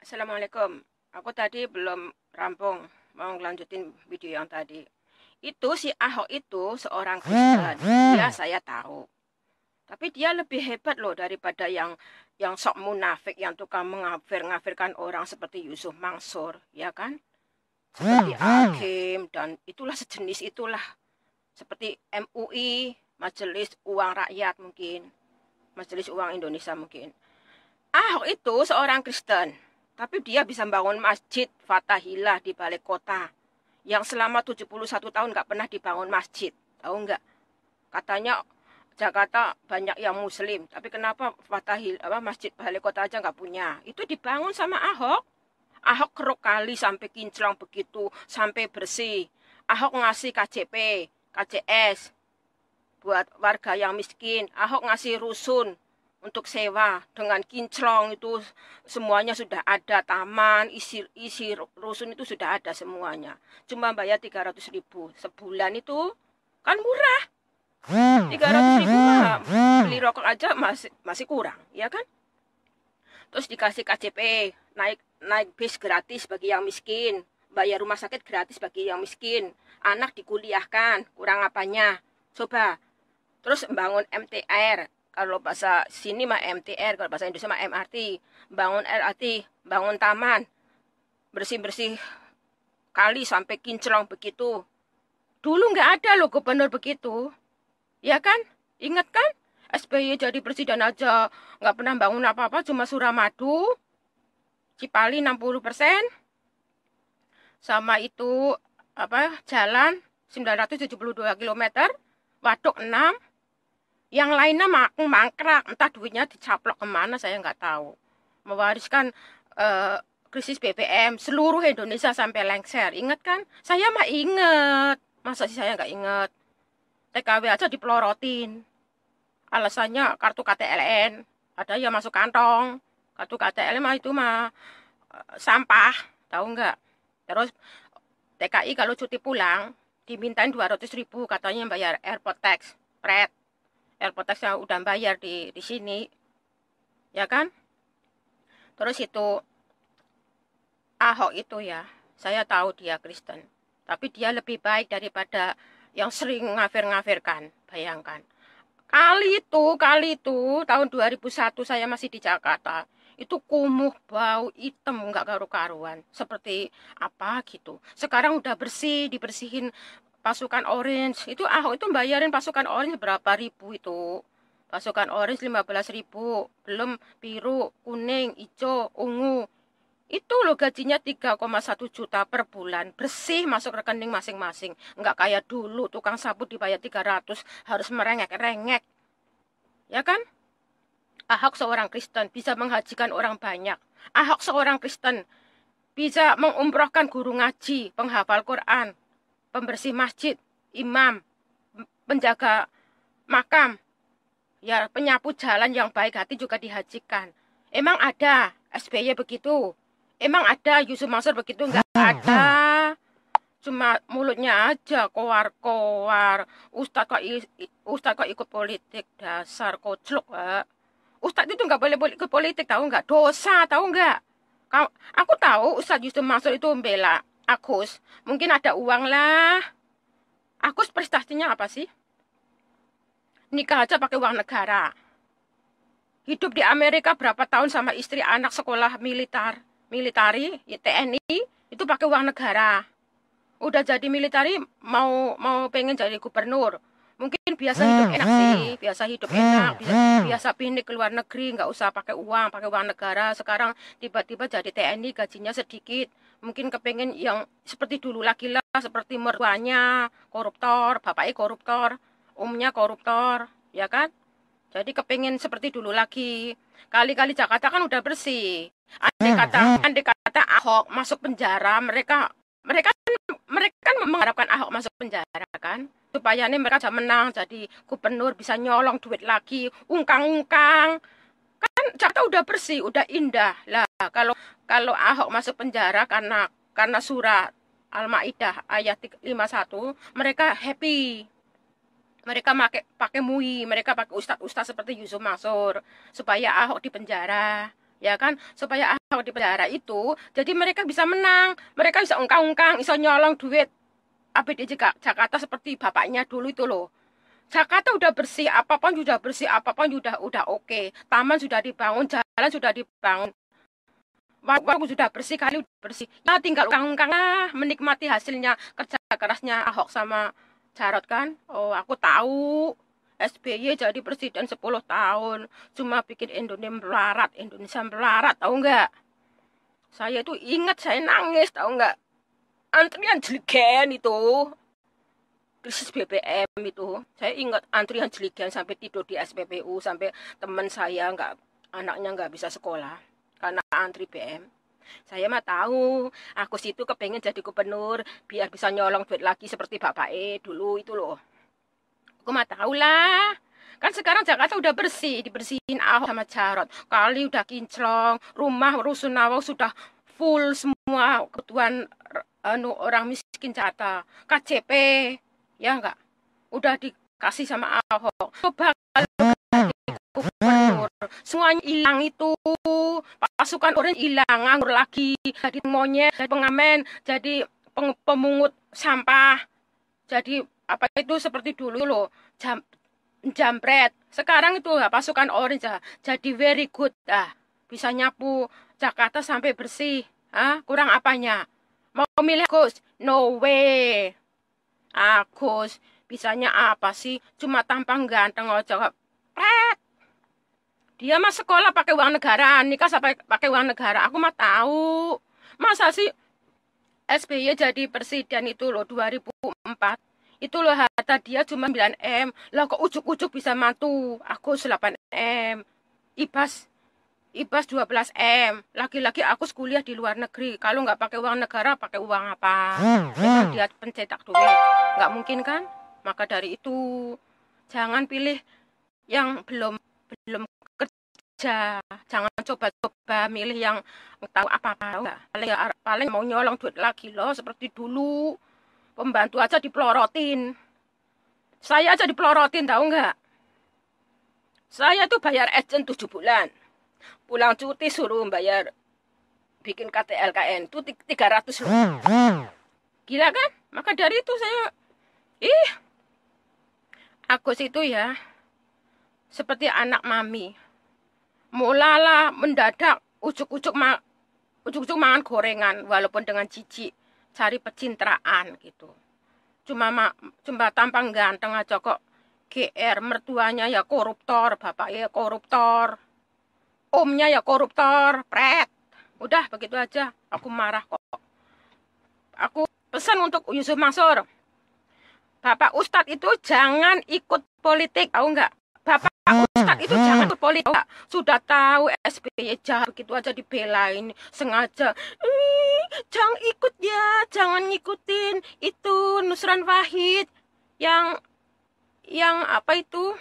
Assalamualaikum. Aku tadi belum rampung mau lanjutin video yang tadi. Itu si Ahok itu seorang hmm, Kristen. Ya saya tahu. Tapi dia lebih hebat loh daripada yang yang sok munafik yang tukang mengafir-ngafirkan orang seperti Yusuf Mansur, ya kan? Seperti hmm, Hakim dan itulah sejenis itulah. Seperti MUI, Majelis Uang Rakyat mungkin. Majelis Uang Indonesia mungkin. Ahok itu seorang Kristen tapi dia bisa bangun masjid Fatahillah di balai kota. Yang selama 71 tahun nggak pernah dibangun masjid. Tahu nggak? Katanya Jakarta banyak yang muslim. Tapi kenapa Fatahil, apa, masjid balai kota aja nggak punya? Itu dibangun sama Ahok. Ahok keruk kali sampai kinclong begitu, sampai bersih. Ahok ngasih KJP, KJS buat warga yang miskin. Ahok ngasih rusun, untuk sewa dengan kinclong itu semuanya sudah ada taman isi isi rusun itu sudah ada semuanya cuma bayar 300 ribu sebulan itu kan murah 300 ribu mah beli rokok aja masih masih kurang ya kan terus dikasih KCP naik naik bis gratis bagi yang miskin bayar rumah sakit gratis bagi yang miskin anak dikuliahkan kurang apanya coba terus bangun MTR kalau bahasa sini mah MTR, kalau bahasa Indonesia mah MRT, bangun LRT, bangun taman, bersih-bersih kali sampai kinclong begitu. Dulu nggak ada loh gubernur begitu. Ya kan? Ingat kan? SBY jadi presiden aja nggak pernah bangun apa-apa cuma Suramadu Cipali 60 persen sama itu apa jalan 972 km Waduk 6 yang lainnya mak mangkrak entah duitnya dicaplok kemana saya nggak tahu mewariskan uh, krisis BBM seluruh Indonesia sampai lengser ingat kan saya mah inget masa sih saya nggak inget TKW aja dipelorotin alasannya kartu KTLN ada yang masuk kantong kartu KTLN mah itu mah uh, sampah tahu nggak terus TKI kalau cuti pulang dimintain 200 ribu katanya bayar airport tax pret Airpotex saya udah bayar di di sini ya kan terus itu Ahok itu ya saya tahu dia Kristen tapi dia lebih baik daripada yang sering ngafir-ngafirkan bayangkan kali itu kali itu tahun 2001 saya masih di Jakarta itu kumuh bau hitam nggak karu-karuan seperti apa gitu sekarang udah bersih dibersihin pasukan orange itu Ahok itu bayarin pasukan orange berapa ribu itu pasukan orange 15 ribu belum biru kuning hijau ungu itu loh gajinya 3,1 juta per bulan bersih masuk rekening masing-masing nggak kayak dulu tukang sabut dibayar 300 harus merengek-rengek ya kan Ahok seorang Kristen bisa menghajikan orang banyak Ahok seorang Kristen bisa mengumrohkan guru ngaji penghafal Quran pembersih masjid, imam, penjaga makam, ya penyapu jalan yang baik hati juga dihajikan. Emang ada SBY begitu? Emang ada Yusuf Mansur begitu? Enggak hmm, hmm. ada. Cuma mulutnya aja kowar kowar Ustadz kok Ustadz kok ikut politik dasar koclok, Pak. Ustadz itu enggak boleh ikut politik tahu enggak? Dosa tahu nggak? Aku tahu Ustadz Yusuf Mansur itu membela Agus mungkin ada uang lah Agus prestasinya apa sih nikah aja pakai uang negara hidup di Amerika berapa tahun sama istri anak sekolah militer militari ya, TNI itu pakai uang negara udah jadi militari mau mau pengen jadi gubernur mungkin biasa hidup hmm, enak sih hmm. biasa hidup enak hmm, biasa, biasa pindah ke luar negeri nggak usah pakai uang pakai uang negara sekarang tiba-tiba jadi TNI gajinya sedikit mungkin kepengen yang seperti dulu lagi lah seperti mertuanya koruptor bapaknya koruptor umnya koruptor ya kan jadi kepengen seperti dulu lagi kali-kali Jakarta kan udah bersih andai kata hmm, hmm. andai kata Ahok masuk penjara mereka mereka kan, mereka kan mengharapkan Ahok masuk penjara kan supaya nih mereka bisa menang jadi gubernur bisa nyolong duit lagi ungkang-ungkang kan Jakarta udah bersih udah indah lah kalau kalau Ahok masuk penjara karena karena surat Al-Maidah ayat 51 mereka happy mereka pakai pakai MUI, mereka pakai ustaz-ustaz seperti Yusuf Mansur supaya Ahok di penjara, ya kan? Supaya Ahok di penjara itu, jadi mereka bisa menang, mereka bisa ungkang-ungkang, bisa nyolong duit APD Jakarta seperti bapaknya dulu itu loh. Jakarta udah bersih, apapun sudah bersih, apapun sudah udah oke. Taman sudah dibangun, jalan sudah dibangun warung sudah bersih kali udah bersih Nah tinggal kangkang lah menikmati hasilnya kerja kerasnya Ahok sama Jarot kan oh aku tahu SBY jadi presiden 10 tahun cuma bikin Indonesia melarat Indonesia melarat tahu nggak saya itu ingat saya nangis tahu nggak antrian jeligen itu krisis BBM itu saya ingat antrian jeligen sampai tidur di SPBU sampai teman saya nggak anaknya nggak bisa sekolah karena antri BM saya mah tahu aku situ kepengen jadi gubernur biar bisa nyolong duit lagi seperti bapak E dulu itu loh aku mah tahu lah kan sekarang Jakarta udah bersih dibersihin Ahok sama Jarot kali udah kinclong rumah rusun rusunawa sudah full semua kebutuhan anu orang miskin Jakarta KCP ya enggak udah dikasih sama Ahok coba kalau gubernur semuanya hilang itu pasukan orang hilang nganggur lagi jadi monyet jadi pengamen jadi peng, pemungut sampah jadi apa itu seperti dulu loh jam, jampret sekarang itu ya, pasukan orange ya, jadi very good ah bisa nyapu Jakarta sampai bersih ah kurang apanya mau milih Gus no way ah bisanya apa sih cuma tampang ganteng aja dia mah sekolah pakai uang negara nikah sampai pakai uang negara aku mah tahu masa sih SBY jadi presiden itu loh 2004 itu loh harta dia cuma 9 M lah kok ujuk-ujuk bisa mantu aku 8 M ibas ibas 12 M laki-laki aku kuliah di luar negeri kalau nggak pakai uang negara pakai uang apa Karena dia pencetak duit nggak mungkin kan maka dari itu jangan pilih yang belum belum aja jangan coba-coba milih yang tahu apa-apa paling ya, paling mau nyolong duit lagi loh seperti dulu pembantu aja dipelorotin saya aja dipelorotin tahu nggak saya tuh bayar agent tujuh bulan pulang cuti suruh bayar bikin KTLKN itu 300 loh gila kan maka dari itu saya ih Agus itu ya seperti anak mami mulala mendadak ujuk-ujuk ma ujuk-ujuk mangan gorengan walaupun dengan cici cari pecintraan gitu cuma ma cuma tampang ganteng aja kok GR mertuanya ya koruptor bapak ya koruptor omnya ya koruptor pret udah begitu aja aku marah kok aku pesan untuk Yusuf Mansur Bapak Ustadz itu jangan ikut politik, tahu nggak? itu hmm. jangan berpolitik sudah tahu SBY jahat begitu aja dibelain sengaja hmm, jangan ikut ya jangan ngikutin itu Nusran Wahid yang yang apa itu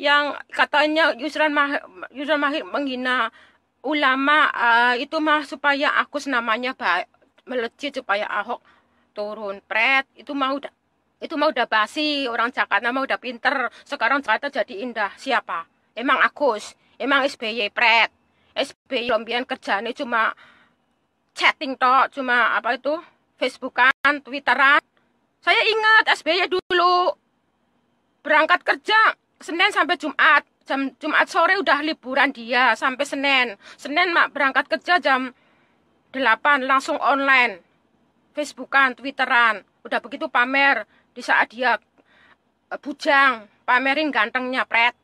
yang katanya Yusran Mahir, Yusran Mahir menghina ulama uh, itu mah supaya aku namanya baik melejit supaya Ahok turun pret itu mau udah itu mau udah basi, orang Jakarta mau udah pinter. Sekarang Jakarta jadi indah. Siapa? Emang Agus, emang SBY pret. SBY lombian kerjanya cuma chatting tok, cuma apa itu? Facebookan, Twitteran. Saya ingat SBY dulu berangkat kerja Senin sampai Jumat. Jam Jumat sore udah liburan dia sampai Senin. Senin mak berangkat kerja jam 8 langsung online. Facebookan, Twitteran. Udah begitu pamer di saat dia eh, bujang pamerin gantengnya pret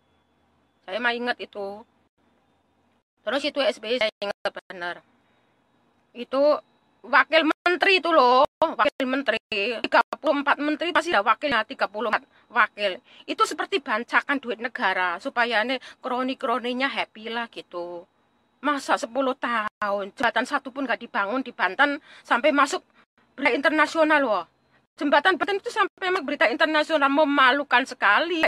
saya mah inget itu terus itu SBY saya inget bener itu wakil menteri itu loh wakil menteri 34 menteri pasti ada wakilnya 34 wakil itu seperti bancakan duit negara supaya nih kroni-kroninya happy lah gitu masa 10 tahun jabatan satu pun gak dibangun di Banten sampai masuk berita internasional loh jembatan Beten itu sampai berita internasional memalukan sekali.